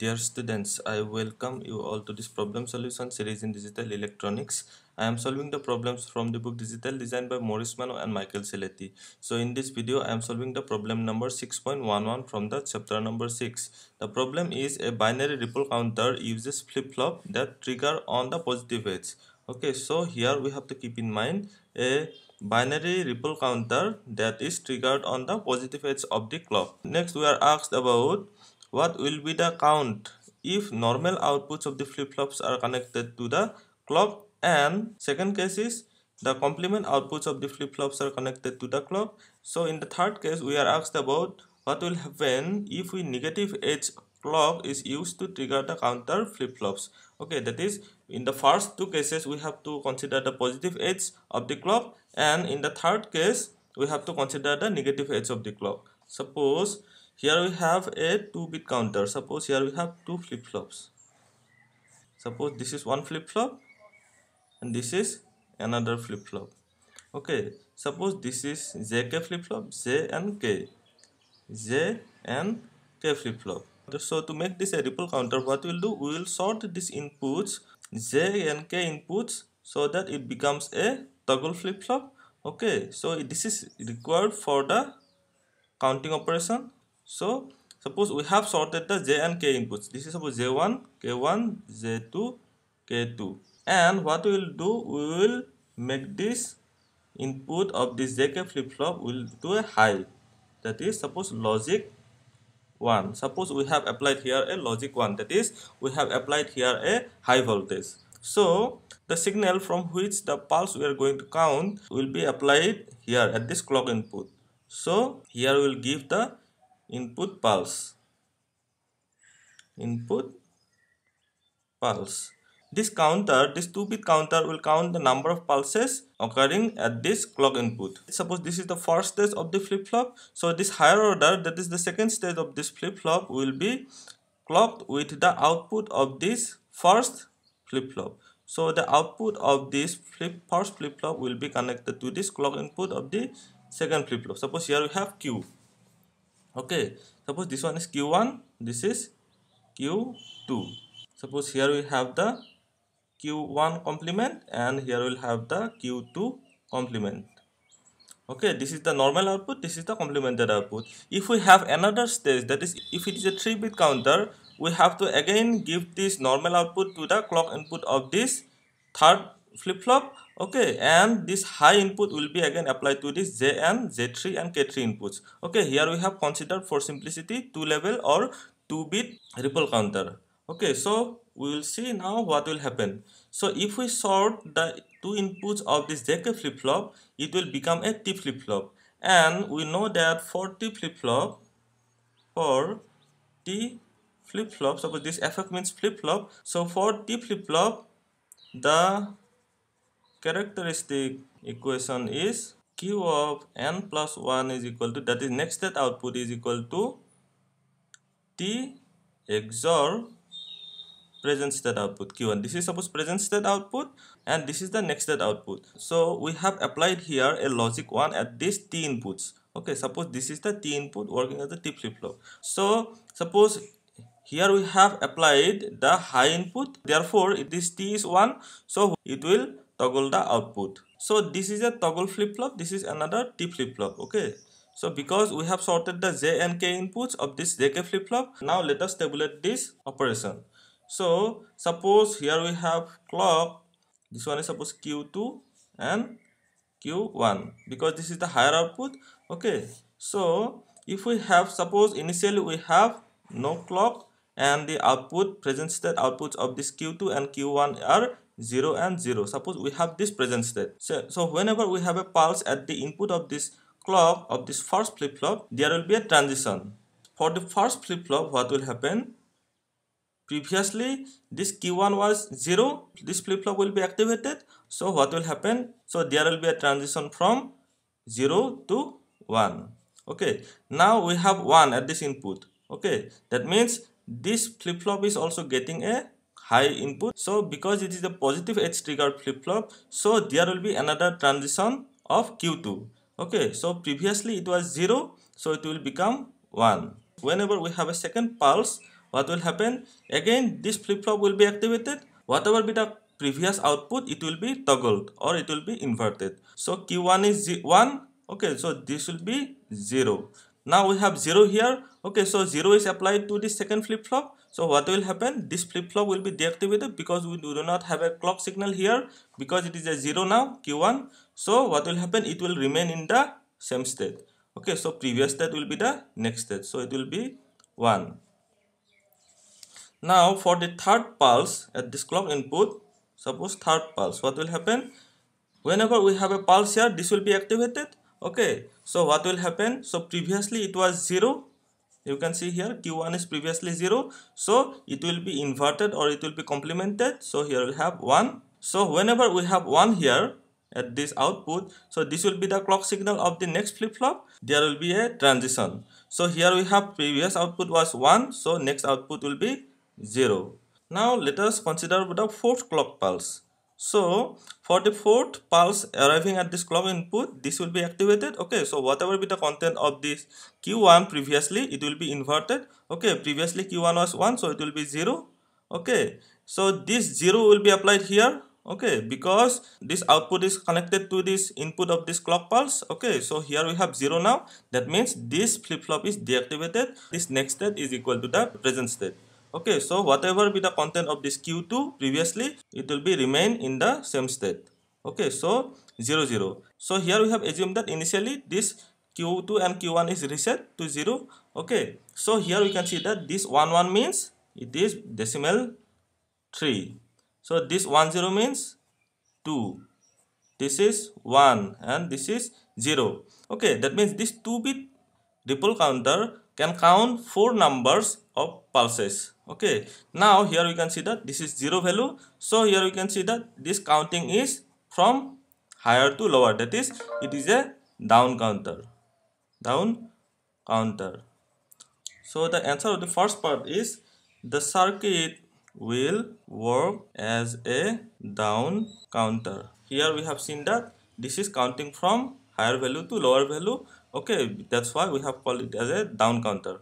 Dear students, I welcome you all to this problem solution series in digital electronics. I am solving the problems from the book Digital Design by Maurice Mano and Michael Seletti. So in this video, I am solving the problem number 6.11 from the chapter number 6. The problem is a binary ripple counter uses flip-flop that trigger on the positive edge. Okay, so here we have to keep in mind a binary ripple counter that is triggered on the positive edge of the clock. Next, we are asked about what will be the count if normal outputs of the flip-flops are connected to the clock and second case is the complement outputs of the flip-flops are connected to the clock. So in the third case we are asked about what will happen if we negative edge clock is used to trigger the counter flip-flops. Okay that is in the first two cases we have to consider the positive edge of the clock and in the third case we have to consider the negative edge of the clock. Suppose here we have a 2 bit counter suppose here we have two flip-flops suppose this is one flip-flop and this is another flip-flop okay suppose this is jk flip-flop j and k j and k flip-flop so to make this a ripple counter what we'll do we will sort these inputs j and k inputs so that it becomes a toggle flip-flop okay so this is required for the counting operation so suppose we have sorted the j and k inputs. This is suppose j1, k1, j2, k2. And what we will do, we will make this input of this jk flip-flop will do a high. That is suppose logic 1. Suppose we have applied here a logic 1. That is we have applied here a high voltage. So the signal from which the pulse we are going to count will be applied here at this clock input. So here we will give the input pulse input pulse this counter, this 2-bit counter will count the number of pulses occurring at this clock input. Suppose this is the first stage of the flip-flop. So this higher order, that is the second stage of this flip-flop will be clocked with the output of this first flip-flop. So the output of this flip first flip-flop will be connected to this clock input of the second flip-flop. Suppose here we have Q okay suppose this one is q1 this is q2 suppose here we have the q1 complement and here we'll have the q2 complement okay this is the normal output this is the complemented output if we have another stage that is if it is a 3 bit counter we have to again give this normal output to the clock input of this third flip-flop okay and this high input will be again applied to this Zn, Z3 and K3 inputs okay here we have considered for simplicity 2 level or 2 bit ripple counter okay so we will see now what will happen so if we sort the two inputs of this JK flip-flop it will become a T flip-flop and we know that for T flip-flop for T flip-flop suppose this FF means flip-flop so for T flip-flop the characteristic equation is q of n plus 1 is equal to that is next state output is equal to t XOR present state output q1 this is suppose present state output and this is the next state output so we have applied here a logic one at this t inputs okay suppose this is the t input working as the t flip-flop so suppose here we have applied the high input therefore if this t is 1 so it will toggle the output so this is a toggle flip-flop this is another t flip-flop okay so because we have sorted the J and K inputs of this JK flip-flop, now let us tabulate this operation. So suppose here we have clock, this one is suppose Q2 and Q1 because this is the higher output. Okay, so if we have suppose initially we have no clock and the output present state outputs of this Q2 and Q1 are 0 and 0 suppose we have this present state so, so whenever we have a pulse at the input of this clock of this first flip-flop there will be a transition for the first flip-flop what will happen previously this q1 was 0 this flip-flop will be activated so what will happen so there will be a transition from 0 to 1 okay now we have 1 at this input okay that means this flip-flop is also getting a high input so because it is a positive edge trigger flip-flop so there will be another transition of q2 okay so previously it was 0 so it will become 1 whenever we have a second pulse what will happen again this flip-flop will be activated whatever be the previous output it will be toggled or it will be inverted so q1 is 1 okay so this will be 0 now we have 0 here okay so 0 is applied to the second flip-flop so what will happen this flip-flop will be deactivated because we do not have a clock signal here because it is a 0 now q1 so what will happen it will remain in the same state okay so previous state will be the next state so it will be 1 now for the third pulse at this clock input suppose third pulse what will happen whenever we have a pulse here this will be activated okay so what will happen so previously it was 0 you can see here q1 is previously 0 so it will be inverted or it will be complemented so here we have 1 so whenever we have 1 here at this output so this will be the clock signal of the next flip-flop there will be a transition so here we have previous output was 1 so next output will be 0 now let us consider the fourth clock pulse so for the fourth pulse arriving at this clock input this will be activated okay so whatever be the content of this q1 previously it will be inverted okay previously q1 was 1 so it will be 0 okay so this 0 will be applied here okay because this output is connected to this input of this clock pulse okay so here we have zero now that means this flip-flop is deactivated this next state is equal to the present state okay so whatever be the content of this q2 previously it will be remain in the same state okay so 0 0 so here we have assumed that initially this q2 and q1 is reset to 0 okay so here we can see that this 1 1 means it is decimal 3 so this 1 0 means 2 this is 1 and this is 0 okay that means this 2 bit ripple counter can count four numbers of pulses okay now here we can see that this is zero value so here we can see that this counting is from higher to lower that is it is a down counter down counter so the answer of the first part is the circuit will work as a down counter here we have seen that this is counting from higher value to lower value okay that's why we have called it as a down counter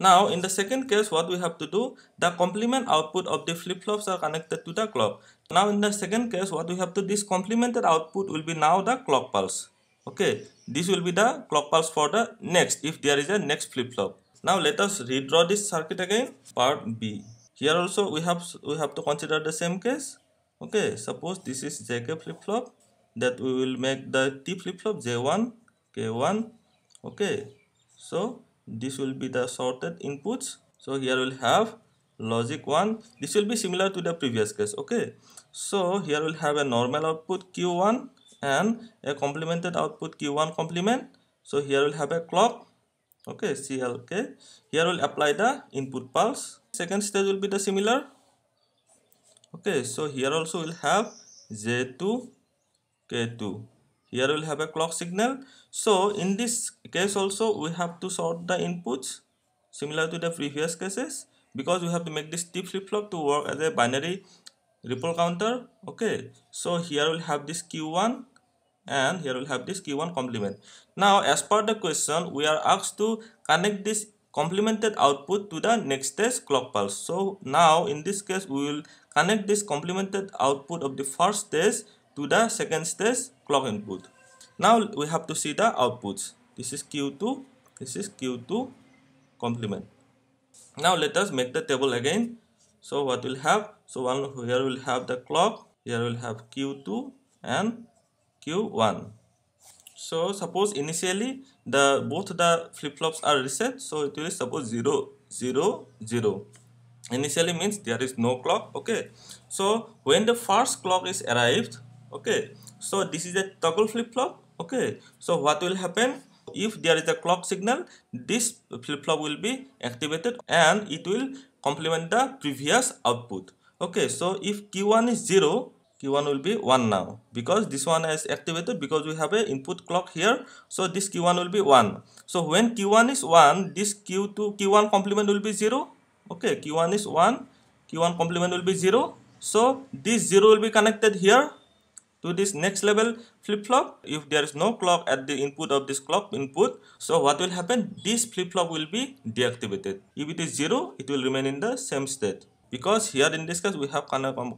now in the second case what we have to do the complement output of the flip-flops are connected to the clock now in the second case what we have to do? this complemented output will be now the clock pulse okay this will be the clock pulse for the next if there is a next flip-flop now let us redraw this circuit again part b here also we have we have to consider the same case okay suppose this is jk flip-flop that we will make the t flip-flop j1 k1 okay so this will be the sorted inputs so here we'll have logic 1 this will be similar to the previous case okay so here we'll have a normal output q1 and a complemented output q1 complement so here we'll have a clock okay clk here we'll apply the input pulse second stage will be the similar okay so here also we'll have z 2 k2 here we'll have a clock signal so in this case also we have to sort the inputs similar to the previous cases because we have to make this T flip-flop to work as a binary ripple counter okay so here we'll have this q1 and here we'll have this q1 complement now as per the question we are asked to connect this complemented output to the next stage clock pulse so now in this case we will connect this complemented output of the first stage to the second stage clock input. Now we have to see the outputs. This is Q2, this is Q2 complement. Now let us make the table again. So what we will have? So one here will have the clock, here will have Q2 and Q1. So suppose initially the both the flip-flops are reset, so it will suppose 0, 0, 0 initially means there is no clock okay so when the first clock is arrived okay so this is a toggle flip-flop okay so what will happen if there is a clock signal this flip-flop will be activated and it will complement the previous output okay so if q1 is 0 q1 will be 1 now because this one is activated because we have a input clock here so this q1 will be 1 so when q1 is 1 this q2 q1 complement will be 0 okay q1 is 1 q1 complement will be 0 so this 0 will be connected here to this next level flip-flop if there is no clock at the input of this clock input so what will happen this flip-flop will be deactivated if it is zero it will remain in the same state because here in this case we have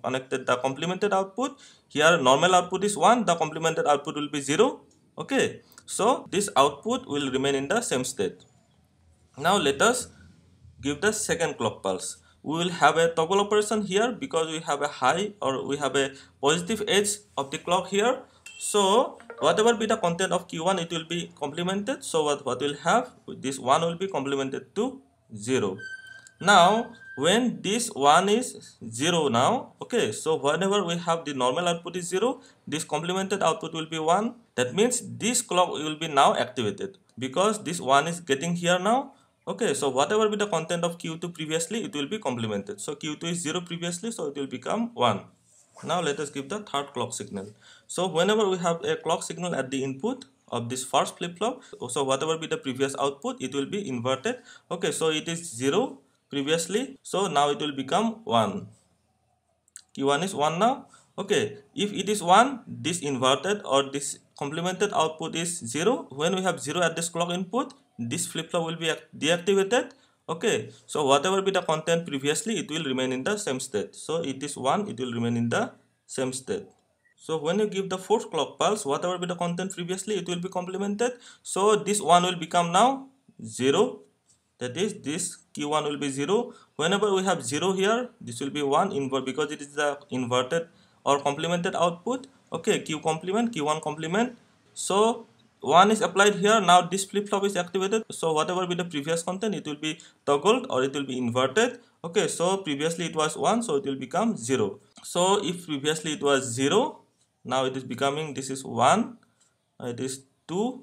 connected the complemented output here normal output is 1 the complemented output will be 0 okay so this output will remain in the same state now let us give the second clock pulse we will have a toggle operation here because we have a high or we have a positive edge of the clock here so whatever be the content of q1 it will be complemented so what what will have this one will be complemented to zero now when this one is zero now okay so whenever we have the normal output is zero this complemented output will be one that means this clock will be now activated because this one is getting here now okay so whatever be the content of q2 previously it will be complemented so q2 is 0 previously so it will become 1 now let us give the third clock signal so whenever we have a clock signal at the input of this first flip-flop so whatever be the previous output it will be inverted okay so it is 0 previously so now it will become 1 q1 is 1 now okay if it is 1 this inverted or this complemented output is 0 when we have 0 at this clock input this flip-flop will be deactivated okay so whatever be the content previously it will remain in the same state so it is 1 it will remain in the same state so when you give the fourth clock pulse whatever be the content previously it will be complemented so this one will become now 0 that is this q1 will be 0 whenever we have 0 here this will be 1 invert because it is the inverted or complemented output okay q complement q1 complement so one is applied here now this flip-flop is activated so whatever be the previous content it will be toggled or it will be inverted okay so previously it was 1 so it will become 0 so if previously it was 0 now it is becoming this is 1 uh, it is 2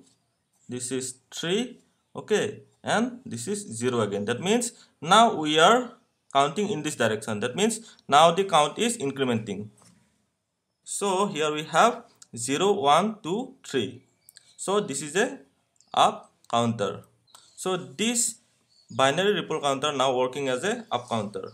this is 3 okay and this is 0 again that means now we are counting in this direction that means now the count is incrementing so here we have 0 1 2 3 so this is a up counter so this binary ripple counter now working as a up counter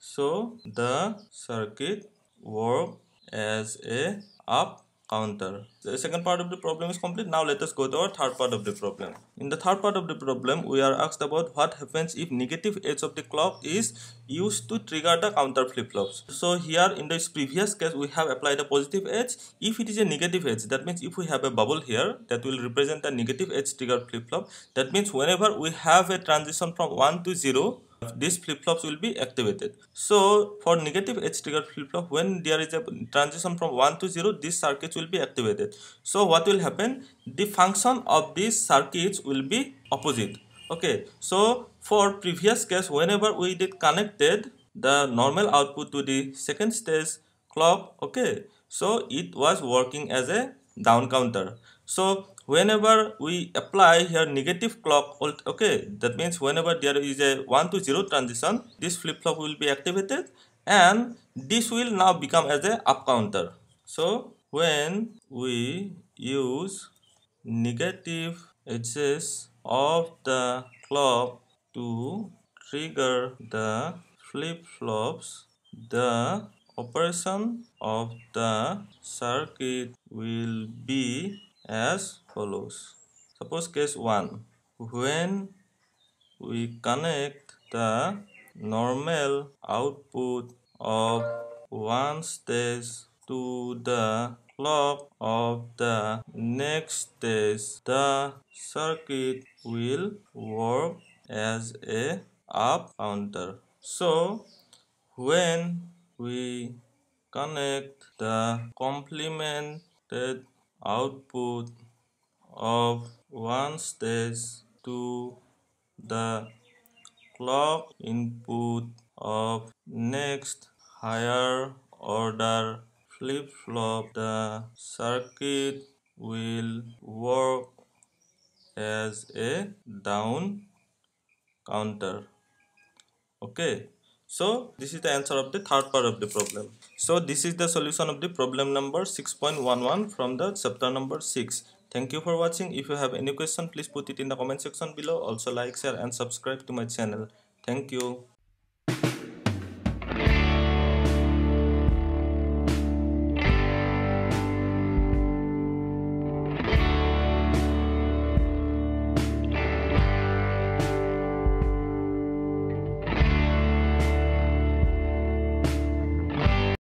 so the circuit work as a up the second part of the problem is complete. Now let us go to our third part of the problem. In the third part of the problem, we are asked about what happens if negative edge of the clock is used to trigger the counter flip-flops. So here in this previous case, we have applied a positive edge. If it is a negative edge, that means if we have a bubble here, that will represent the negative edge trigger flip-flop. That means whenever we have a transition from 1 to 0, these flip-flops will be activated. So for negative edge trigger flip-flop when there is a transition from 1 to 0 these circuits will be activated. So what will happen the function of these circuits will be opposite. Okay so for previous case whenever we did connected the normal output to the second stage clock okay so it was working as a down counter. So whenever we apply here negative clock okay that means whenever there is a 1 to 0 transition this flip-flop will be activated and this will now become as a up counter so when we use negative edges of the clock to trigger the flip-flops the operation of the circuit will be as follows. Suppose case 1. When we connect the normal output of one stage to the clock of the next stage, the circuit will work as a up counter. So, when we connect the complemented output of one stage to the clock input of next higher order flip-flop the circuit will work as a down counter okay so this is the answer of the third part of the problem so this is the solution of the problem number 6.11 from the chapter number 6 Thank you for watching. If you have any question, please put it in the comment section below. Also like, share and subscribe to my channel. Thank you.